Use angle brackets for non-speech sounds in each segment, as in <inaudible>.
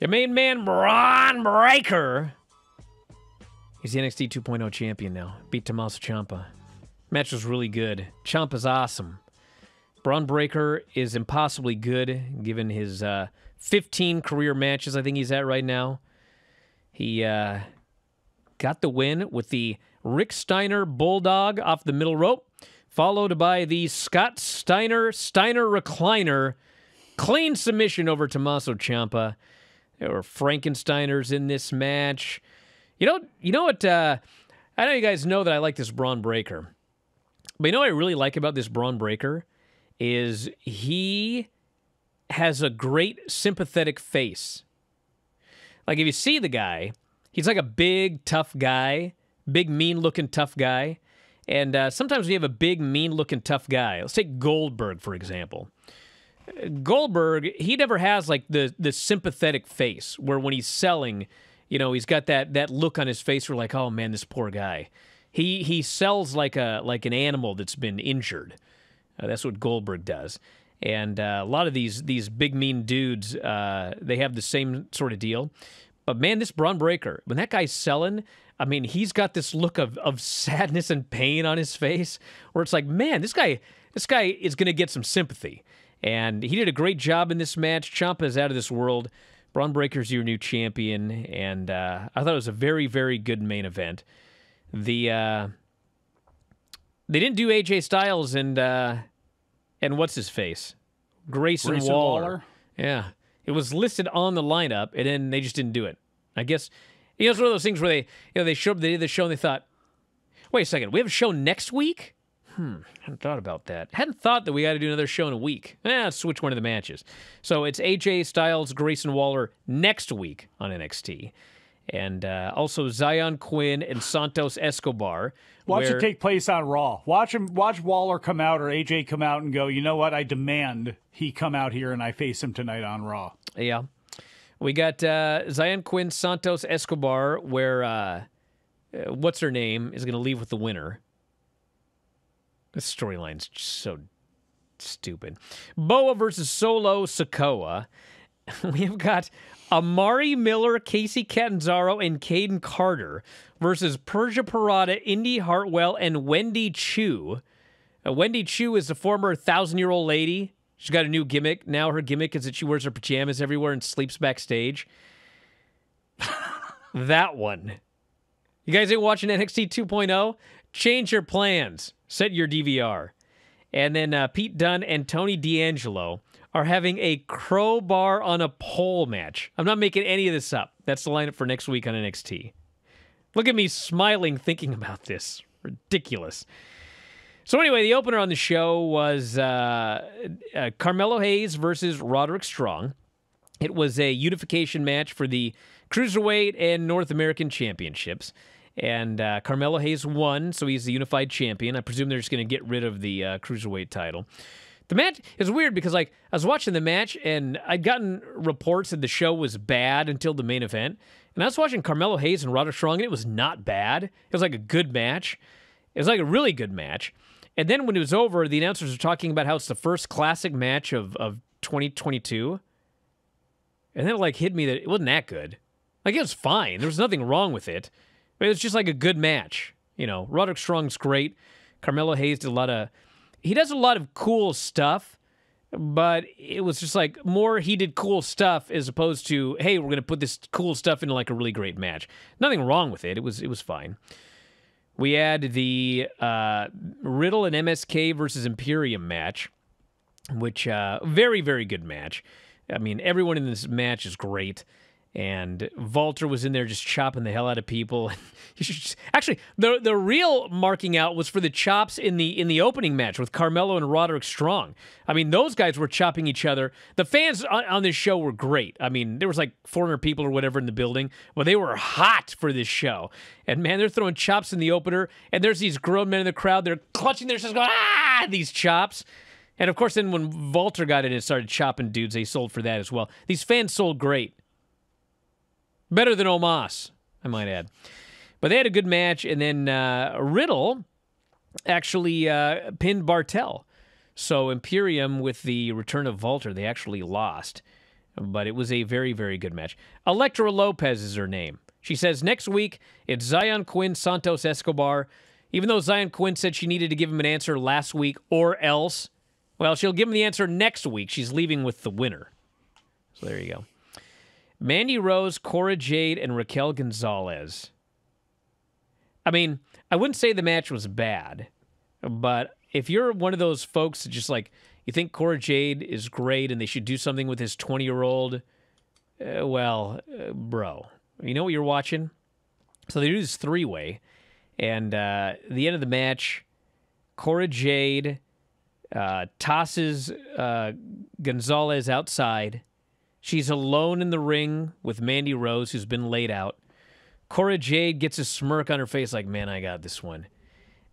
Your main man, Braun Breaker. He's the NXT 2.0 champion now. Beat Tommaso Ciampa. Match was really good. Ciampa's awesome. Braun Breaker is impossibly good given his uh, 15 career matches I think he's at right now. He uh, got the win with the Rick Steiner Bulldog off the middle rope, followed by the Scott Steiner Steiner Recliner. Clean submission over Tommaso Ciampa or Frankensteiners in this match. You know, you know what? Uh, I know you guys know that I like this Braun Breaker, but you know what I really like about this Braun Breaker is he has a great sympathetic face. Like if you see the guy, he's like a big tough guy, big mean looking tough guy. And uh, sometimes we have a big mean looking tough guy. Let's take Goldberg for example. Goldberg, he never has like the the sympathetic face where when he's selling, you know, he's got that that look on his face where like, oh man, this poor guy. He he sells like a like an animal that's been injured. Uh, that's what Goldberg does. And uh, a lot of these these big mean dudes, uh, they have the same sort of deal. But man, this Braun Breaker, when that guy's selling, I mean, he's got this look of of sadness and pain on his face, where it's like, man, this guy, this guy is gonna get some sympathy. And he did a great job in this match. Ciampa is out of this world. Braun Breaker's your new champion, and uh, I thought it was a very, very good main event. The uh, they didn't do AJ Styles and uh, and what's his face, Grayson, Grayson Waller. Waller. Yeah, it was listed on the lineup, and then they just didn't do it. I guess you know it's one of those things where they you know they showed up the the show and they thought, wait a second, we have a show next week. Hmm, hadn't thought about that. Hadn't thought that we got to do another show in a week. Eh, switch one of the matches. So it's AJ Styles, Grayson Waller next week on NXT, and uh, also Zion Quinn and Santos Escobar. Watch where... it take place on Raw. Watch him. Watch Waller come out or AJ come out and go. You know what? I demand he come out here and I face him tonight on Raw. Yeah, we got uh, Zion Quinn, Santos Escobar, where uh, uh what's her name is going to leave with the winner. The storyline's so stupid. Boa versus Solo Sokoa. <laughs> We've got Amari Miller, Casey Catanzaro, and Caden Carter versus Persia Parada, Indy Hartwell, and Wendy Chu. Uh, Wendy Chu is a former thousand year old lady. She's got a new gimmick. Now her gimmick is that she wears her pajamas everywhere and sleeps backstage. <laughs> that one. You guys ain't watching NXT 2.0? Change your plans. Set your DVR. And then uh, Pete Dunn and Tony D'Angelo are having a crowbar on a pole match. I'm not making any of this up. That's the lineup for next week on NXT. Look at me smiling thinking about this. Ridiculous. So anyway, the opener on the show was uh, uh, Carmelo Hayes versus Roderick Strong. It was a unification match for the Cruiserweight and North American Championships. And uh, Carmelo Hayes won, so he's the unified champion. I presume they're just going to get rid of the uh, cruiserweight title. The match is weird because like I was watching the match and I'd gotten reports that the show was bad until the main event, and I was watching Carmelo Hayes and Roderick Strong and it was not bad. It was like a good match. It was like a really good match. And then when it was over, the announcers were talking about how it's the first classic match of of 2022. And then it like hit me that it wasn't that good. Like it was fine. There was nothing wrong with it. I it's just like a good match. You know, Roderick Strong's great. Carmelo Hayes did a lot of, he does a lot of cool stuff, but it was just like more he did cool stuff as opposed to, hey, we're going to put this cool stuff into like a really great match. Nothing wrong with it. It was, it was fine. We had the uh, Riddle and MSK versus Imperium match, which uh, very, very good match. I mean, everyone in this match is great and Walter was in there just chopping the hell out of people. <laughs> Actually, the the real marking out was for the chops in the in the opening match with Carmelo and Roderick Strong. I mean, those guys were chopping each other. The fans on, on this show were great. I mean, there was like 400 people or whatever in the building, but well, they were hot for this show. And man, they're throwing chops in the opener, and there's these grown men in the crowd. They're clutching their just going ah these chops. And of course, then when Walter got in and started chopping dudes, they sold for that as well. These fans sold great. Better than Omos, I might add. But they had a good match, and then uh, Riddle actually uh, pinned Bartel. So Imperium, with the return of Volter, they actually lost. But it was a very, very good match. Electra Lopez is her name. She says next week it's Zion Quinn Santos Escobar. Even though Zion Quinn said she needed to give him an answer last week or else, well, she'll give him the answer next week. She's leaving with the winner. So there you go. Mandy Rose, Cora Jade, and Raquel Gonzalez. I mean, I wouldn't say the match was bad, but if you're one of those folks that just like, you think Cora Jade is great and they should do something with his 20 year old, uh, well, uh, bro, you know what you're watching? So they do this three way, and uh, the end of the match, Cora Jade uh, tosses uh, Gonzalez outside She's alone in the ring with Mandy Rose, who's been laid out. Cora Jade gets a smirk on her face, like, man, I got this one.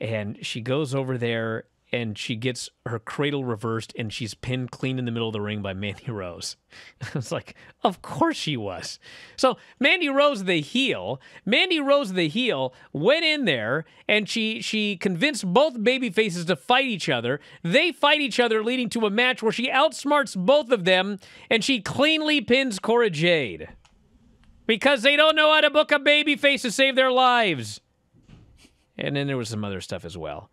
And she goes over there and she gets her cradle reversed and she's pinned clean in the middle of the ring by Mandy <laughs> Rose. <laughs> it's was like, of course she was. So Mandy Rose the heel, Mandy Rose the heel went in there and she she convinced both baby faces to fight each other. They fight each other leading to a match where she outsmarts both of them and she cleanly pins Cora Jade. Because they don't know how to book a baby face to save their lives. And then there was some other stuff as well.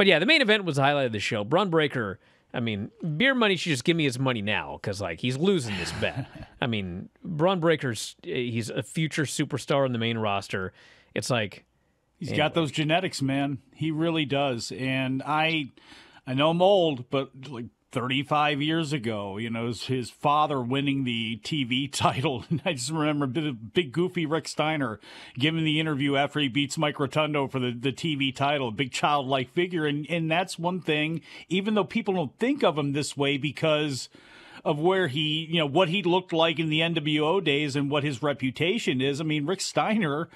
But yeah, the main event was the highlight of the show. Brun Breaker, I mean, Beer Money should just give me his money now because like he's losing this bet. <laughs> I mean, Brun Breaker's eh, he's a future superstar in the main roster. It's like he's anyway. Eh, got those genetics, man. He really does. And I, I know I'm old, but like 35 years ago, you know, his, father winning the TV <laughs> title. And I just remember big, big goofy Rick Steiner giving the interview after he beats Mike Rotundo for the, the TV title, big childlike figure. And, and that's one thing, even though people don't think of him this way because of where he, you know, what he looked like in the NWO days and what his reputation is. I mean, Rick Steiner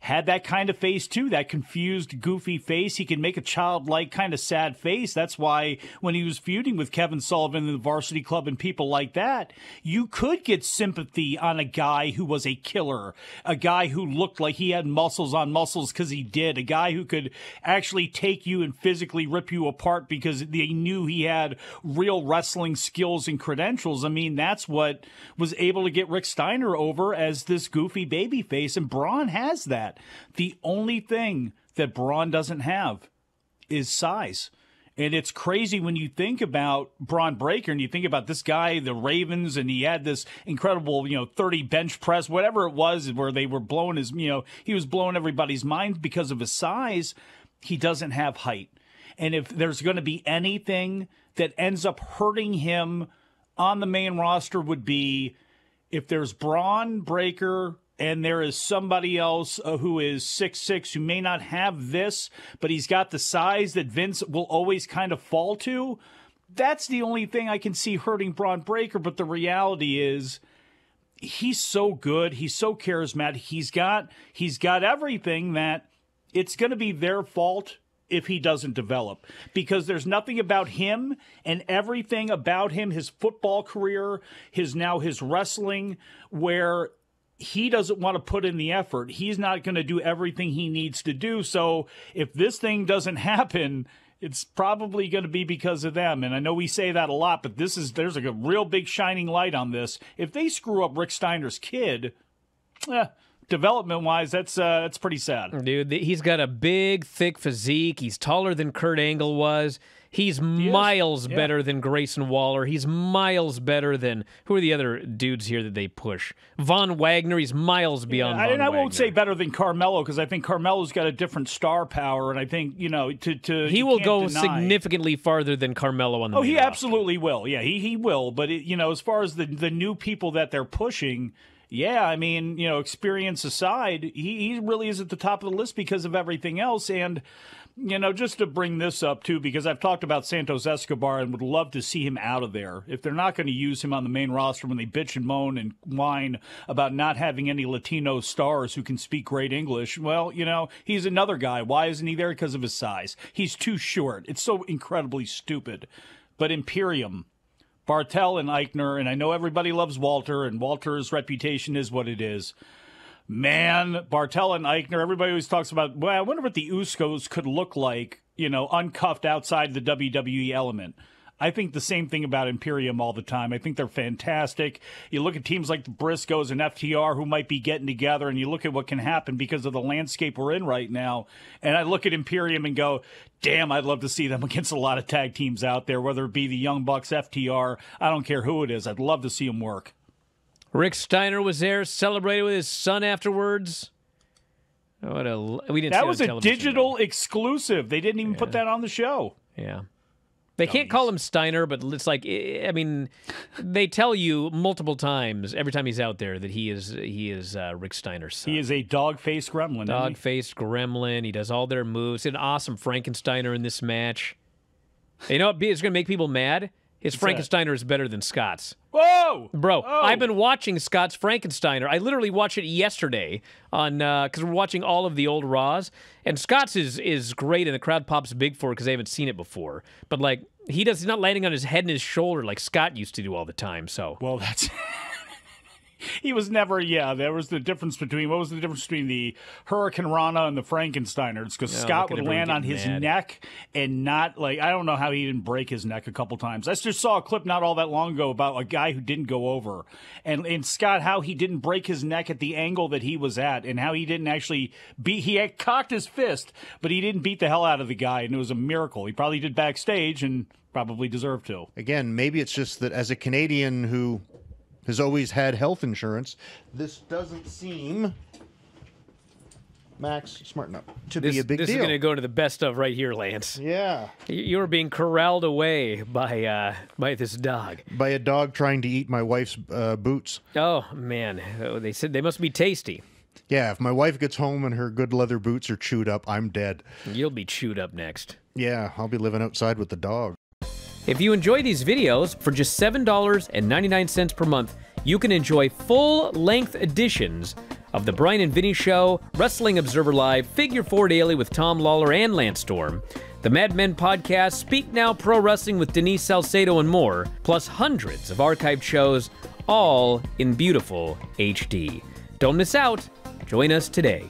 had that kind of face too, that confused, goofy face. He can make a childlike kind of sad face. That's why when he was feuding with Kevin Sullivan in the Varsity Club and people like that, you could get sympathy on a guy who was a killer, a guy who looked like he had muscles on muscles because he did, a guy who could actually take you and physically rip you apart because they knew he had real wrestling skills and credentials. I mean, that's what was able to get Rick Steiner over as this goofy baby face, and Braun has that that. The only thing that Braun doesn't have is size. And it's crazy when you think about Braun Breaker and you think about this guy, the Ravens, and he had this incredible, you know, 30 bench press, whatever it was, where they were blowing his, you know, he was blowing everybody's minds because of his size. He doesn't have height. And if there's going to be anything that ends up hurting him on the main roster, would be if there's Braun Breaker and there is somebody else uh, who is six six who may not have this, but he's got the size that Vince will always kind of fall to. That's the only thing I can see hurting Braun Breaker. But the reality is, he's so good, he's so charismatic, he's got he's got everything that it's going to be their fault if he doesn't develop because there's nothing about him and everything about him his football career his now his wrestling where he doesn't want to put in the effort. He's not going to do everything he needs to do. So if this thing doesn't <laughs> happen, it's probably going to be because of them. And I know we say that a lot, but this is there's like a real big shining light on this. If they screw up Rick Steiner's kid, eh, development wise, that's uh, that's pretty sad. Dude, he's got a big, thick physique. He's taller than Kurt Angle was. He's he miles yeah. better than Grayson Waller. He's miles better than who are the other dudes here that they push? Von Wagner. He's miles beyond. Yeah, and I Wagner. won't say better than Carmelo because I think Carmelo's got a different star power, and I think you know to to he will go deny. significantly farther than Carmelo on the. Oh, he roster. absolutely will. Yeah, he he will. But it, you know, as far as the the new people that they're pushing yeah, I mean, you know, experience aside, he, he really is at the top of the list because of everything else. And, you know, just to bring this up too, because I've talked about Santos Escobar and would love to see him out of there. If they're not going to use him on the main roster when they bitch and moan and whine about not having any Latino stars who can speak great English, well, you know, he's another guy. Why isn't he there? Because of his size. He's too short. It's so incredibly stupid. But Imperium, Bartell and Eichner, and I know everybody loves Walter, and Walter's reputation is what it is. Man, Bartell and Eichner, everybody always talks about, well, I wonder what the Uskos could look like, you know, uncuffed outside the WWE element. I think the same thing about Imperium all the time. I think they're fantastic. You look at teams like the Briscoes and FTR who might be getting together, and you look at what can happen because of the landscape we're in right now. And I look at Imperium and go, damn, I'd love to see them <laughs> against a lot of tag teams out there, whether it be the Young Bucks, FTR, I don't care who it is. I'd love to see them work. Rick Steiner was there, celebrated with his son afterwards. What a we didn't. That was a digital though. exclusive. They didn't even yeah. put that on the show. Yeah. They can't call him Steiner, but it's like eh, I mean, they tell you multiple times every time he's out there that he is he is uh, Rick Steiner's son. He is a dog-faced gremlin. Dog-faced gremlin. He does all their moves. An awesome Frankensteiner in this match. You know, it's going to make people mad is Frankensteiner is better than Scott's. Whoa, bro! Oh. I've been watching Scott's Frankensteiner. I literally watched it yesterday on because uh, we're watching all of the old Raws, and Scott's is is great, and the crowd pops big for it because they haven't seen it before. But like he does, he's not landing on his head and his shoulder like Scott used to do all the time. So well, that's. <laughs> <laughs> he was never. Yeah, there was the difference between what was the difference between the Hurricane Rana and the Frankensteiners because yeah, Scott would land on his mad. neck and not like I don't know how he didn't break his neck a couple times. I just saw a clip not all that long ago about a guy who didn't go over and and Scott how he didn't break his neck at the angle that he was at and how he didn't actually beat. He had cocked his fist, but he didn't beat the hell out of the guy, and it was a miracle. He probably did backstage and probably deserved to. Again, maybe it's just that as a Canadian who has always had health insurance. This doesn't seem Max, smart enough to this, be a big this deal. This is going to go to the best of right here, Lance. Yeah, you are being corralled away by uh, by this dog. By a dog trying to eat my wife's uh, boots. Oh man, oh, they said they must be tasty. Yeah, if my wife gets home and her good leather boots are chewed up, I'm dead. You'll be chewed up next. Yeah, I'll be living outside with the dog. If you enjoy these videos, for just $7.99 per month, you can enjoy full-length editions of The Brian and Vinny Show, Wrestling Observer Live, Figure 4 Daily with Tom Lawler and Lance Storm, the Mad Men podcast, Speak Now Pro Wrestling with Denise Salcedo and more, plus hundreds of archived shows, all in beautiful HD. Don't miss out. Join us today.